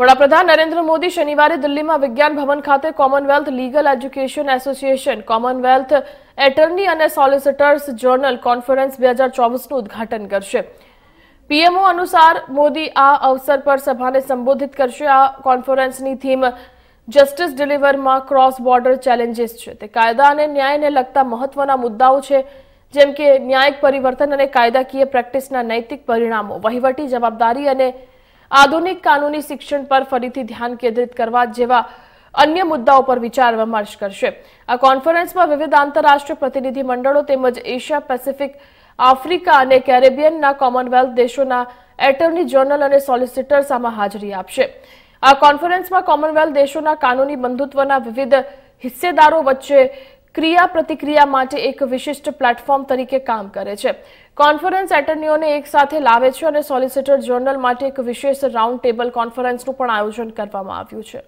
વડાપ્રધાન નરેન્દ્ર મોદી શનિવારે દિલ્હીમાં વિજ્ઞાન ભવન ખાતે Commonwealth legal education association Commonwealth attorney અને સોલિસિટર્સ જર્નલ કોન્ફરન્સ બે હજાર ચોવીસનું ઉદઘાટન કરશે પીએમઓ અનુસાર મોદી આ અવસર પર સભાને સંબોધિત કરશે આ કોન્ફરન્સની થીમ જસ્ટિસ ડિલિવરમાં ક્રોસ બોર્ડર ચેલેન્જીસ છે તે કાયદા અને ન્યાયને લગતા મહત્વના મુદ્દાઓ છે જેમ કે ન્યાયિક પરિવર્તન અને કાયદાકીય પ્રેક્ટિસના નૈતિક પરિણામો વહીવટી જવાબદારી અને આધુનિક કાનૂની શિક્ષણ પર ફરીથી ધ્યાન કેન્દ્રિત કરવા જેવા અન્ય મુદ્દાઓ પર વિચાર વિમર્શ કરશે આ કોન્ફરન્સમાં વિવિધ આંતરરાષ્ટ્રીય પ્રતિનિધિ મંડળો તેમજ એશિયા પેસિફિક આફ્રિકા અને કેરેબિયનના કોમનવેલ્થ દેશોના એટર્ની જનરલ અને સોલિસિટર સામે હાજરી આપશે આ કોન્ફરન્સમાં કોમનવેલ્થ દેશોના કાનૂની બંધુત્વના વિવિધ હિસ્સેદારો વચ્ચે ક્રિયા પ્રતિક્રિયા માટે એક વિશિષ્ટ પ્લેટફોર્મ તરીકે કામ કરે છે કોન્ફરન્સ એટર્નીઓને એક સાથે લાવે છે અને સોલિસિટર જનરલ માટે એક વિશેષ રાઉન્ડ ટેબલ કોન્ફરન્સનું પણ આયોજન કરવામાં આવ્યું છે